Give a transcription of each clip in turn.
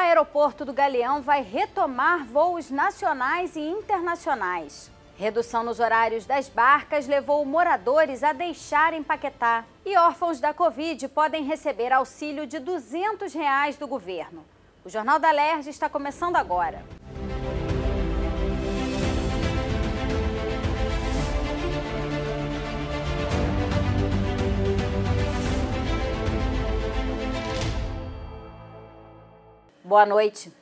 Aeroporto do Galeão vai retomar voos nacionais e internacionais. Redução nos horários das barcas levou moradores a deixarem Paquetá. E órfãos da Covid podem receber auxílio de R$ 200 reais do governo. O Jornal da Lerge está começando agora. Boa noite.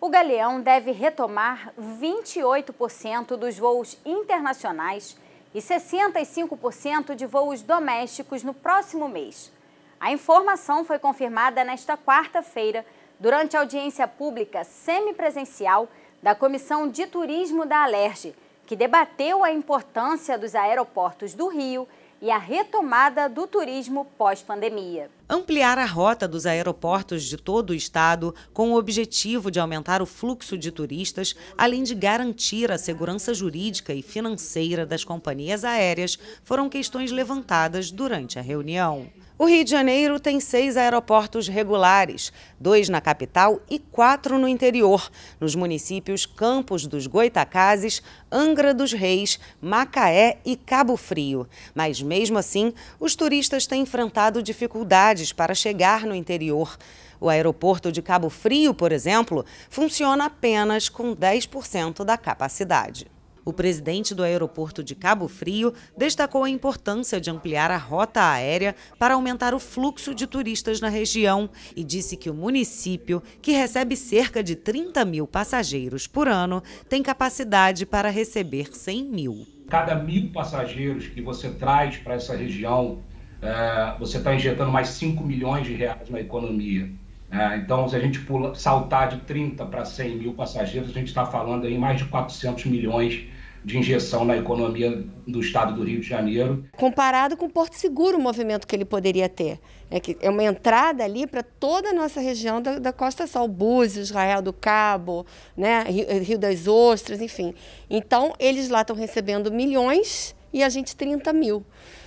O Galeão deve retomar 28% dos voos internacionais e 65% de voos domésticos no próximo mês. A informação foi confirmada nesta quarta-feira durante a audiência pública semipresencial da Comissão de Turismo da Alerj, que debateu a importância dos aeroportos do Rio e a retomada do turismo pós-pandemia ampliar a rota dos aeroportos de todo o estado com o objetivo de aumentar o fluxo de turistas, além de garantir a segurança jurídica e financeira das companhias aéreas, foram questões levantadas durante a reunião. O Rio de Janeiro tem seis aeroportos regulares, dois na capital e quatro no interior, nos municípios Campos dos Goitacazes, Angra dos Reis, Macaé e Cabo Frio. Mas mesmo assim, os turistas têm enfrentado dificuldades para chegar no interior. O aeroporto de Cabo Frio, por exemplo, funciona apenas com 10% da capacidade. O presidente do aeroporto de Cabo Frio destacou a importância de ampliar a rota aérea para aumentar o fluxo de turistas na região e disse que o município, que recebe cerca de 30 mil passageiros por ano, tem capacidade para receber 100 mil. Cada mil passageiros que você traz para essa região, eh, você está injetando mais 5 milhões de reais na economia. Né? Então, se a gente pula, saltar de 30 para 100 mil passageiros, a gente está falando aí mais de 400 milhões de injeção na economia do estado do Rio de Janeiro. Comparado com o Porto Seguro, o movimento que ele poderia ter. É, que é uma entrada ali para toda a nossa região da, da Costa Sol, Búzios, Israel do Cabo, né, Rio, Rio das Ostras, enfim. Então, eles lá estão recebendo milhões e a gente 30 mil.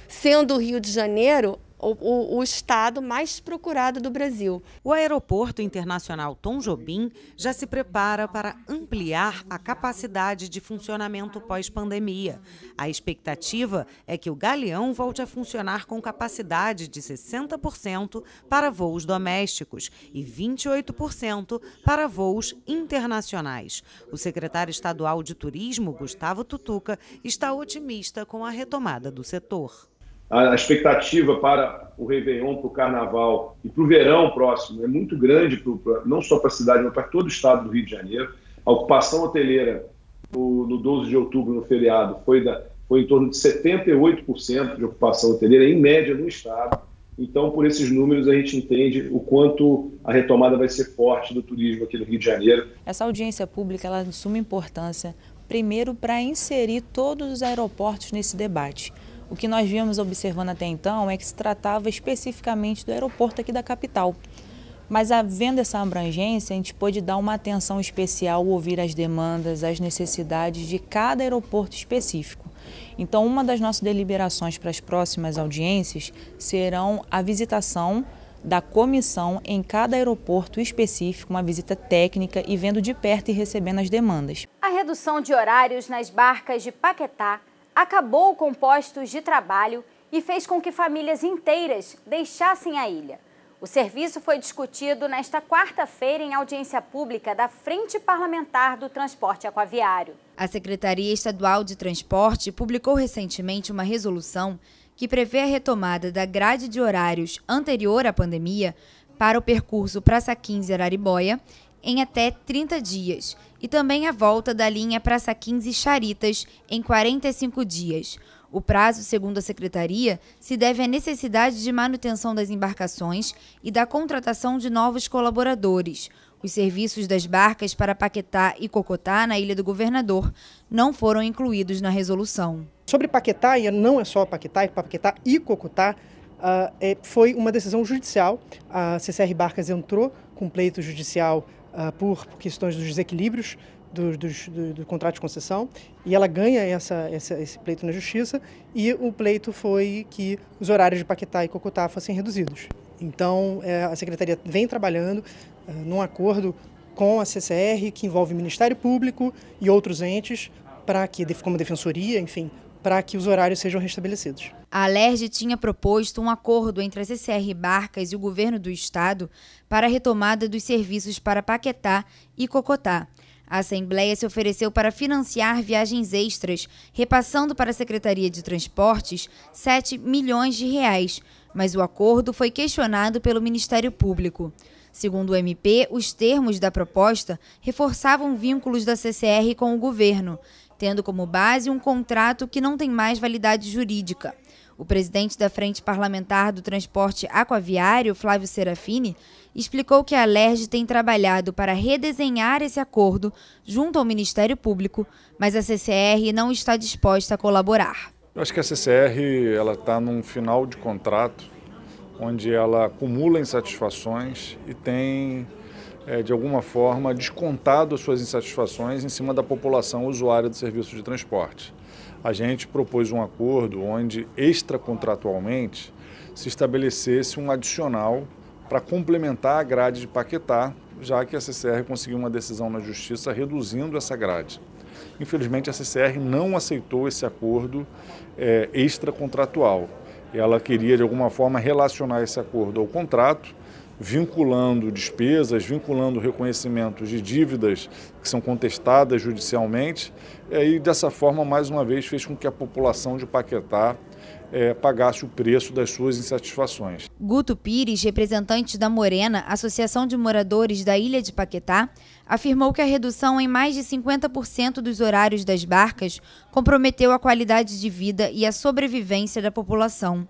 Sendo o Rio de Janeiro o, o, o, estado mais procurado do Brasil. O Aeroporto Internacional Tom Jobim já se prepara para ampliar a capacidade de funcionamento pós-pandemia. A expectativa é que o Galeão volte a funcionar com capacidade de 60% para voos domésticos e 28% para voos internacionais. O secretário estadual de Turismo, Gustavo Tutuca, está otimista com a retomada do setor a expectativa para o Réveillon, para o Carnaval e para o verão próximo é muito grande, pro, pra, não só para a cidade, mas para todo o estado do Rio de Janeiro. A ocupação hoteleira no, no 12 de outubro, no feriado, foi, da, foi em torno de 78% de ocupação hoteleira, em média, no estado. Então, por esses números, a gente entende o quanto a retomada vai ser forte do turismo aqui no Rio de Janeiro. Essa audiência pública ela assume importância, primeiro, para inserir todos os aeroportos nesse debate o que nós víamos observando até então é que se tratava especificamente do aeroporto aqui da capital. Mas havendo essa abrangência, a gente pôde dar uma atenção especial, ouvir as demandas, as necessidades de cada aeroporto específico. Então, uma das nossas deliberações para as próximas audiências serão a visitação da comissão em cada aeroporto específico, uma visita técnica e vendo de perto e recebendo as demandas. A redução de horários nas barcas de Paquetá acabou com postos de trabalho e fez com que famílias inteiras deixassem a ilha. O serviço foi discutido nesta quarta-feira em audiência pública da Frente Parlamentar do Transporte Aquaviário. A Secretaria Estadual de Transporte publicou recentemente uma resolução que prevê a retomada da grade de horários anterior à pandemia para o percurso Praça 15 Arariboia em até 30 dias e também a volta da linha Praça 15 Charitas em 45 dias. O prazo, segundo a secretaria, se deve à necessidade de manutenção das embarcações e da contratação de novos colaboradores. Os serviços das barcas para Paquetá e Cocotá, na Ilha do Governador, não foram incluídos na resolução. Sobre Paquetá, e não é só Paquetá, é Paquetá e Cocotá, ah, é, foi uma decisão judicial. A CCR Barcas entrou com pleito judicial ah, por questões dos desequilíbrios do, do, do, do, contrato de concessão e ela ganha essa, essa, esse pleito na justiça e o pleito foi que os horários de Paquetá e Cocotá fossem reduzidos. Então é, a secretaria vem trabalhando ah, num acordo com a CCR que envolve o Ministério Público e outros entes para que, como defensoria, enfim, para que os horários sejam restabelecidos. A Alerj tinha proposto um acordo entre a CCR Barcas e o governo do estado para a retomada dos serviços para Paquetá e Cocotá. A Assembleia se ofereceu para financiar viagens extras, repassando para a Secretaria de Transportes 7 milhões de reais, mas o acordo foi questionado pelo Ministério Público. Segundo o MP, os termos da proposta reforçavam vínculos da CCR com o governo tendo como base um contrato que não tem mais validade jurídica. O presidente da Frente Parlamentar do Transporte Aquaviário, Flávio Serafini, explicou que a LERJ tem trabalhado para redesenhar esse acordo junto ao Ministério Público, mas a CCR não está disposta a colaborar. Eu acho que a CCR ela está num final de contrato onde ela acumula insatisfações e tem é, de alguma forma, descontado as suas insatisfações em cima da população usuária do serviço de transporte. A gente propôs um acordo onde, extracontratualmente, se estabelecesse um adicional para complementar a grade de Paquetá, já que a CCR conseguiu uma decisão na Justiça reduzindo essa grade. Infelizmente, a CCR não aceitou esse acordo é, extracontratual ela queria de alguma forma relacionar esse acordo ao contrato, vinculando despesas, vinculando reconhecimentos de dívidas que são contestadas judicialmente, e aí, dessa forma mais uma vez fez com que a população de Paquetá é, pagasse o preço das suas insatisfações. Guto Pires, representante da Morena, Associação de Moradores da Ilha de Paquetá, afirmou que a redução em mais de 50% dos horários das barcas comprometeu a qualidade de vida e a sobrevivência da população.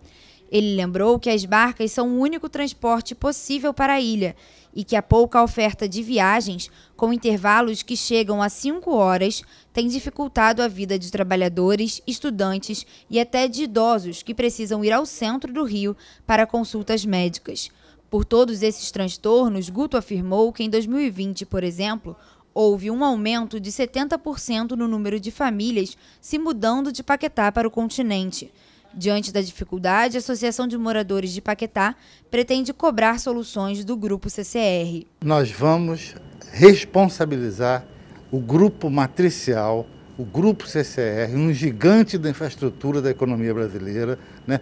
Ele lembrou que as barcas são o único transporte possível para a ilha e que a pouca oferta de viagens, com intervalos que chegam a cinco horas, tem dificultado a vida de trabalhadores, estudantes e até de idosos que precisam ir ao centro do Rio para consultas médicas. Por todos esses transtornos, Guto afirmou que em 2020, por exemplo, houve um aumento de 70% no número de famílias se mudando de Paquetá para o continente. Diante da dificuldade, a Associação de Moradores de Paquetá pretende cobrar soluções do Grupo CCR. Nós vamos responsabilizar o grupo matricial, o grupo CCR, um gigante da infraestrutura da economia brasileira. Né?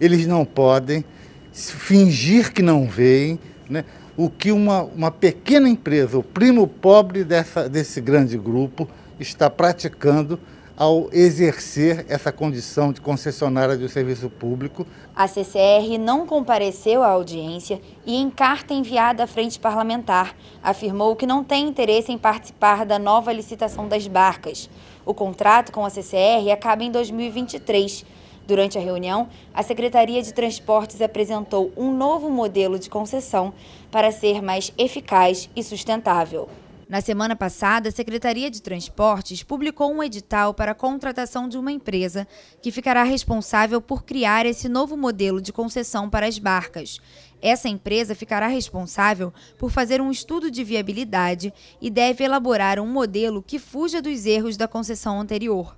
Eles não podem fingir que não veem né? o que uma, uma pequena empresa, o primo pobre dessa, desse grande grupo, está praticando ao exercer essa condição de concessionária de serviço público. A CCR não compareceu à audiência e, em carta enviada à frente parlamentar, afirmou que não tem interesse em participar da nova licitação das barcas. O contrato com a CCR acaba em 2023. Durante a reunião, a Secretaria de Transportes apresentou um novo modelo de concessão para ser mais eficaz e sustentável. Na semana passada, a Secretaria de Transportes publicou um edital para a contratação de uma empresa que ficará responsável por criar esse novo modelo de concessão para as barcas. Essa empresa ficará responsável por fazer um estudo de viabilidade e deve elaborar um modelo que fuja dos erros da concessão anterior.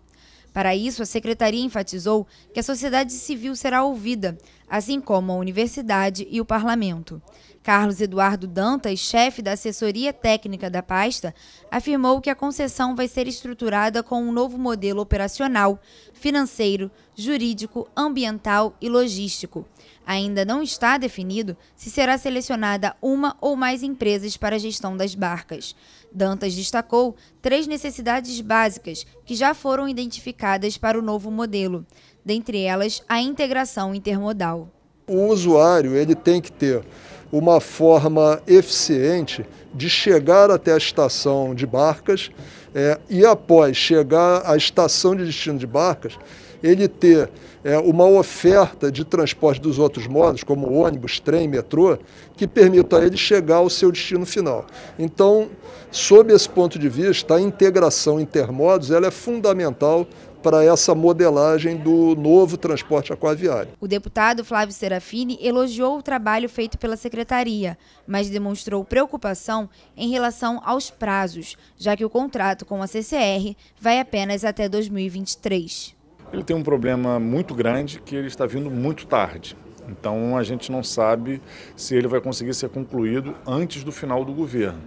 Para isso, a secretaria enfatizou que a sociedade civil será ouvida, assim como a universidade e o parlamento. Carlos Eduardo Dantas, chefe da assessoria técnica da pasta, afirmou que a concessão vai ser estruturada com um novo modelo operacional, financeiro, jurídico, ambiental e logístico. Ainda não está definido se será selecionada uma ou mais empresas para a gestão das barcas. Dantas destacou três necessidades básicas que já foram identificadas para o novo modelo, dentre elas a integração intermodal. O usuário ele tem que ter uma forma eficiente de chegar até a estação de barcas é, e após chegar à estação de destino de barcas, ele ter é, uma oferta de transporte dos outros modos, como ônibus, trem, metrô, que permita a ele chegar ao seu destino final. Então, sob esse ponto de vista, a integração intermodos ela é fundamental para essa modelagem do novo transporte aquaviário. O deputado Flávio Serafini elogiou o trabalho feito pela secretaria, mas demonstrou preocupação em relação aos prazos, já que o contrato com a CCR vai apenas até 2023. Ele tem um problema muito grande que ele está vindo muito tarde. Então a gente não sabe se ele vai conseguir ser concluído antes do final do governo,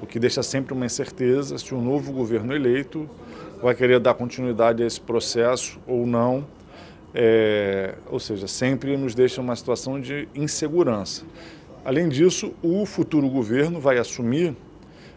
o que deixa sempre uma incerteza se o novo governo eleito vai querer dar continuidade a esse processo ou não. É, ou seja, sempre nos deixa uma situação de insegurança. Além disso, o futuro governo vai assumir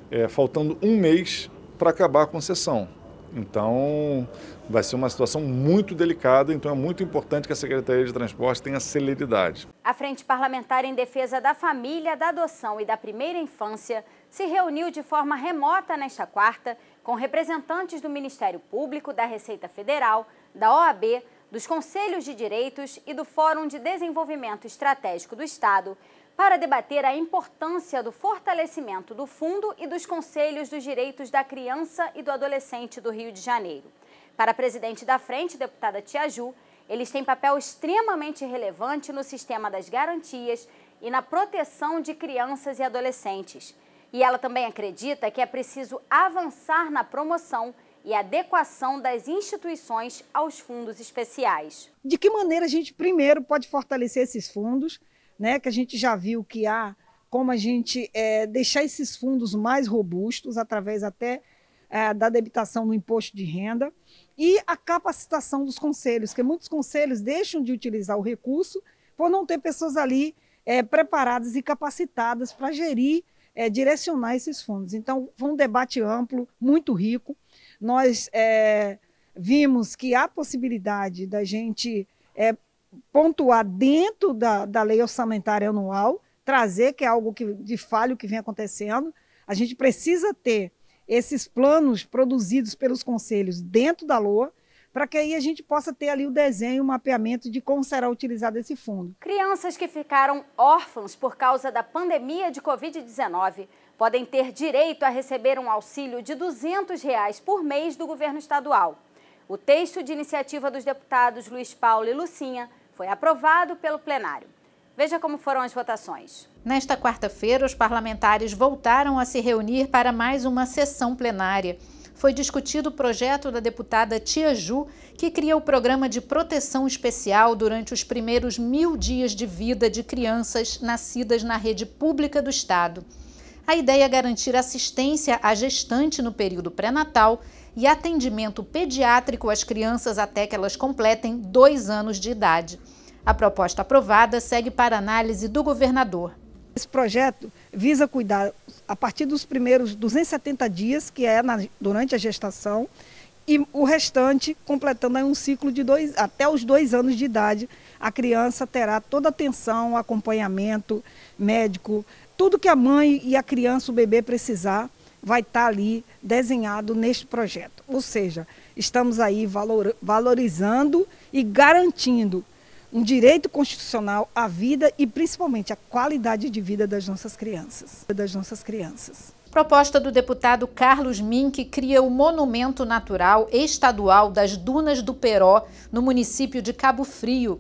é, faltando um mês para acabar a concessão. Então, vai ser uma situação muito delicada, então é muito importante que a Secretaria de Transporte tenha celeridade. A Frente Parlamentar em Defesa da Família, da Adoção e da Primeira Infância se reuniu de forma remota nesta quarta com representantes do Ministério Público, da Receita Federal, da OAB, dos Conselhos de Direitos e do Fórum de Desenvolvimento Estratégico do Estado para debater a importância do fortalecimento do Fundo e dos Conselhos dos Direitos da Criança e do Adolescente do Rio de Janeiro. Para a presidente da frente, deputada Tiaju, eles têm papel extremamente relevante no sistema das garantias e na proteção de crianças e adolescentes. E ela também acredita que é preciso avançar na promoção e adequação das instituições aos fundos especiais. De que maneira a gente primeiro pode fortalecer esses fundos né, que a gente já viu que há como a gente é, deixar esses fundos mais robustos, através até é, da debitação no imposto de renda, e a capacitação dos conselhos, que muitos conselhos deixam de utilizar o recurso por não ter pessoas ali é, preparadas e capacitadas para gerir, é, direcionar esses fundos. Então, foi um debate amplo, muito rico. Nós é, vimos que há possibilidade da gente é, pontuar dentro da, da lei orçamentária anual, trazer que é algo que, de falho que vem acontecendo. A gente precisa ter esses planos produzidos pelos conselhos dentro da LOA, para que aí a gente possa ter ali o desenho, o mapeamento de como será utilizado esse fundo. Crianças que ficaram órfãs por causa da pandemia de Covid-19 podem ter direito a receber um auxílio de R$ 200 reais por mês do governo estadual. O texto de iniciativa dos deputados Luiz Paulo e Lucinha foi aprovado pelo plenário. Veja como foram as votações. Nesta quarta-feira, os parlamentares voltaram a se reunir para mais uma sessão plenária. Foi discutido o projeto da deputada Tia Ju, que cria o programa de proteção especial durante os primeiros mil dias de vida de crianças nascidas na rede pública do Estado. A ideia é garantir assistência à gestante no período pré-natal e atendimento pediátrico às crianças até que elas completem dois anos de idade. A proposta aprovada segue para análise do governador. Esse projeto visa cuidar a partir dos primeiros 270 dias, que é na, durante a gestação, e o restante completando um ciclo de dois, até os dois anos de idade, a criança terá toda a atenção, acompanhamento médico, tudo que a mãe e a criança, o bebê precisar vai estar tá ali desenhado neste projeto. Ou seja, estamos aí valor, valorizando e garantindo um direito constitucional à vida e principalmente à qualidade de vida das nossas crianças, das nossas crianças. Proposta do deputado Carlos Mink cria o Monumento Natural Estadual das Dunas do Peró, no município de Cabo Frio.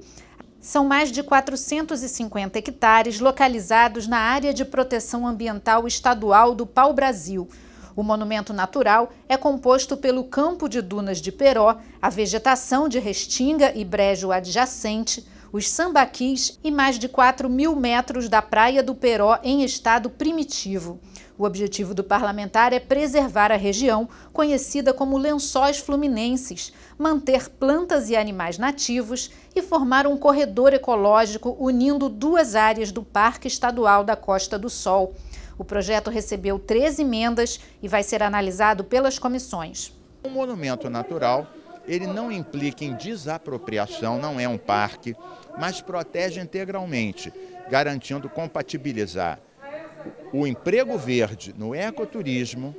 São mais de 450 hectares localizados na Área de Proteção Ambiental Estadual do Pau-Brasil. O monumento natural é composto pelo campo de dunas de Peró, a vegetação de restinga e brejo adjacente, os sambaquis e mais de 4 mil metros da Praia do Peró em estado primitivo. O objetivo do parlamentar é preservar a região, conhecida como Lençóis Fluminenses, manter plantas e animais nativos e formar um corredor ecológico unindo duas áreas do Parque Estadual da Costa do Sol. O projeto recebeu três emendas e vai ser analisado pelas comissões. Um monumento natural ele não implica em desapropriação, não é um parque, mas protege integralmente, garantindo compatibilizar o emprego verde no ecoturismo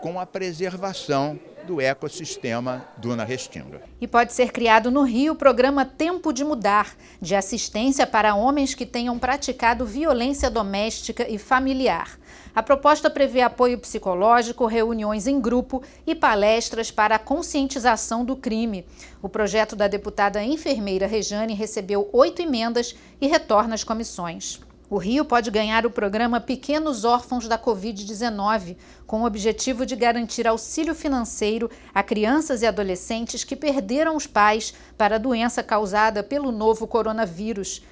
com a preservação do ecossistema Duna Restinga. E pode ser criado no Rio o programa Tempo de Mudar, de assistência para homens que tenham praticado violência doméstica e familiar. A proposta prevê apoio psicológico, reuniões em grupo e palestras para a conscientização do crime. O projeto da deputada enfermeira Rejane recebeu oito emendas e retorna às comissões. O Rio pode ganhar o programa Pequenos Órfãos da Covid-19, com o objetivo de garantir auxílio financeiro a crianças e adolescentes que perderam os pais para a doença causada pelo novo coronavírus.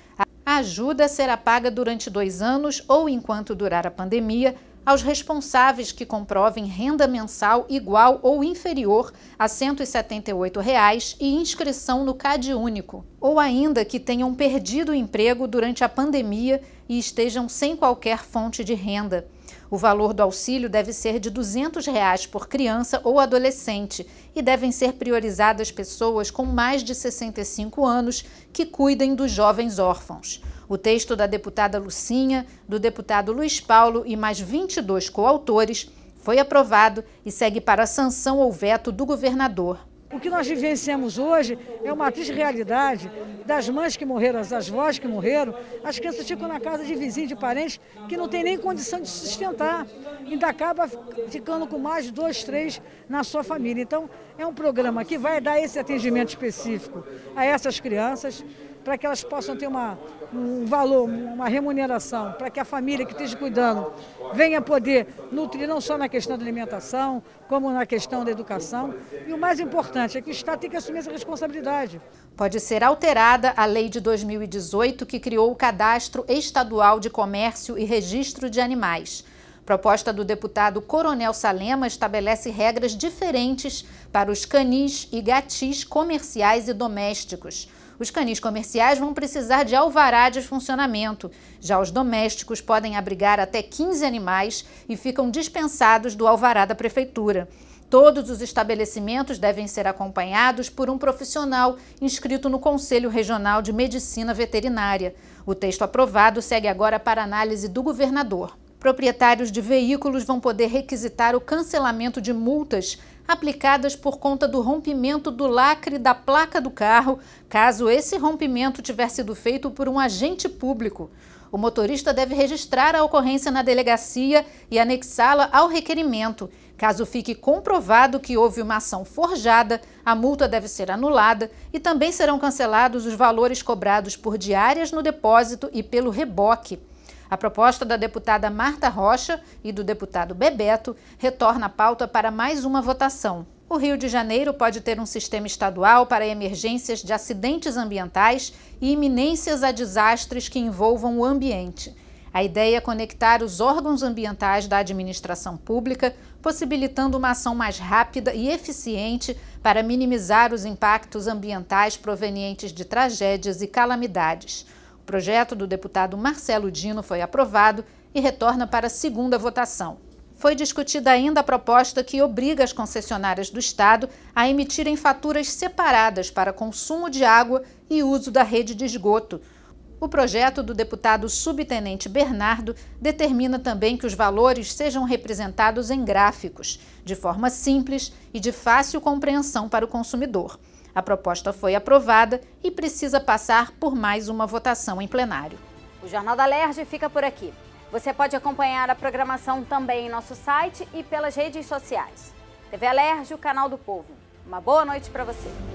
A ajuda será paga durante dois anos ou enquanto durar a pandemia aos responsáveis que comprovem renda mensal igual ou inferior a R$ 178 reais e inscrição no CAD único, ou ainda que tenham perdido o emprego durante a pandemia e estejam sem qualquer fonte de renda. O valor do auxílio deve ser de R$ 200 reais por criança ou adolescente e devem ser priorizadas pessoas com mais de 65 anos que cuidem dos jovens órfãos. O texto da deputada Lucinha, do deputado Luiz Paulo e mais 22 coautores foi aprovado e segue para a sanção ou veto do governador. O que nós vivenciamos hoje é uma triste realidade das mães que morreram, das avós que morreram, as crianças ficam na casa de vizinhos, de parentes, que não tem nem condição de sustentar, ainda acaba ficando com mais dois, três na sua família. Então, é um programa que vai dar esse atendimento específico a essas crianças, para que elas possam ter uma, um valor, uma remuneração, para que a família que esteja cuidando venha poder nutrir não só na questão da alimentação, como na questão da educação. E o mais importante é que o Estado tem que assumir essa responsabilidade. Pode ser alterada a lei de 2018 que criou o Cadastro Estadual de Comércio e Registro de Animais. Proposta do deputado Coronel Salema estabelece regras diferentes para os canis e gatis comerciais e domésticos. Os canis comerciais vão precisar de alvará de funcionamento. Já os domésticos podem abrigar até 15 animais e ficam dispensados do alvará da prefeitura. Todos os estabelecimentos devem ser acompanhados por um profissional inscrito no Conselho Regional de Medicina Veterinária. O texto aprovado segue agora para análise do governador. Proprietários de veículos vão poder requisitar o cancelamento de multas aplicadas por conta do rompimento do lacre da placa do carro, caso esse rompimento tiver sido feito por um agente público. O motorista deve registrar a ocorrência na delegacia e anexá-la ao requerimento. Caso fique comprovado que houve uma ação forjada, a multa deve ser anulada e também serão cancelados os valores cobrados por diárias no depósito e pelo reboque. A proposta da deputada Marta Rocha e do deputado Bebeto retorna a pauta para mais uma votação. O Rio de Janeiro pode ter um sistema estadual para emergências de acidentes ambientais e iminências a desastres que envolvam o ambiente. A ideia é conectar os órgãos ambientais da administração pública, possibilitando uma ação mais rápida e eficiente para minimizar os impactos ambientais provenientes de tragédias e calamidades projeto do deputado Marcelo Dino foi aprovado e retorna para a segunda votação. Foi discutida ainda a proposta que obriga as concessionárias do Estado a emitirem faturas separadas para consumo de água e uso da rede de esgoto. O projeto do deputado subtenente Bernardo determina também que os valores sejam representados em gráficos, de forma simples e de fácil compreensão para o consumidor. A proposta foi aprovada e precisa passar por mais uma votação em plenário. O Jornal da Lerge fica por aqui. Você pode acompanhar a programação também em nosso site e pelas redes sociais. TV Alerge, o canal do povo. Uma boa noite para você.